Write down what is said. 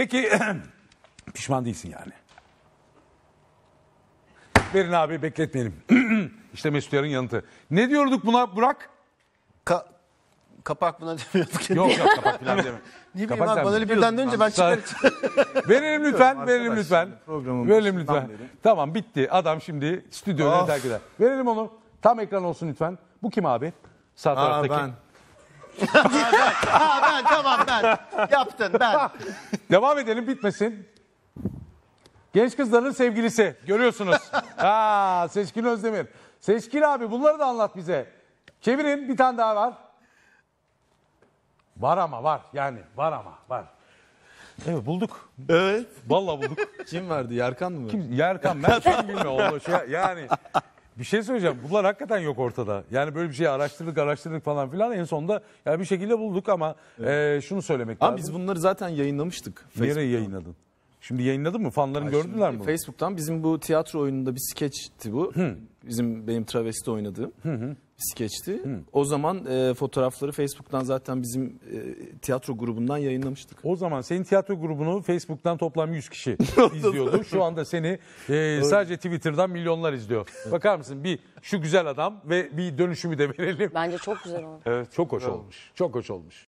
Peki pişman değilsin yani. Verin abi bekletmeyelim. İşte Mesut Yar'ın yanıtı. Ne diyorduk buna Burak? Ka- kapak buna demiyorduk. Yok yok kapak falan demiyorum. Ne bileyim abi bana öyle birden dönünce ben çıkarım. verelim lütfen, verelim lütfen. Verelim lütfen. Tamam bitti. Adam şimdi stüdyoyu oh. terk eder. Verelim onu. Tam ekran olsun lütfen. Bu kim abi? Sağ taraftaki. Aa, ben. Aa, ben. Aa, ben tamam. Yaptın ben. Devam edelim bitmesin. Genç kızların sevgilisi görüyorsunuz. ha, Seçkin Özdemir. Seçkin abi bunları da anlat bize. Çevirin bir tane daha var. Var ama var yani var ama var. Evet bulduk. Evet. Vallahi bulduk. Kim verdi? Yerkan mı? Kim? Yerkan. Ben bilmiyorum. Şey, yani bir şey söyleyeceğim. Bunlar hakikaten yok ortada. Yani böyle bir şey araştırdık araştırdık falan filan. En sonunda yani bir şekilde bulduk ama e, şunu söylemek Ama lazım. biz bunları zaten yayınlamıştık. Nereye Facebook'ta. yayınladın? Şimdi yayınladın mı? Fanların Ay gördüler mi? Facebook'tan bizim bu tiyatro oyununda bir skeçti bu. Hı. Bizim benim travesti oynadığım hı hı. bir skeçti. Hı. O zaman e, fotoğrafları Facebook'tan zaten bizim e, tiyatro grubundan yayınlamıştık. O zaman senin tiyatro grubunu Facebook'tan toplam 100 kişi izliyordu. Şu anda seni e, sadece Twitter'dan milyonlar izliyor. Bakar mısın bir şu güzel adam ve bir dönüşümü de verelim. Bence çok güzel olmuş. Evet çok hoş olmuş. Çok hoş olmuş.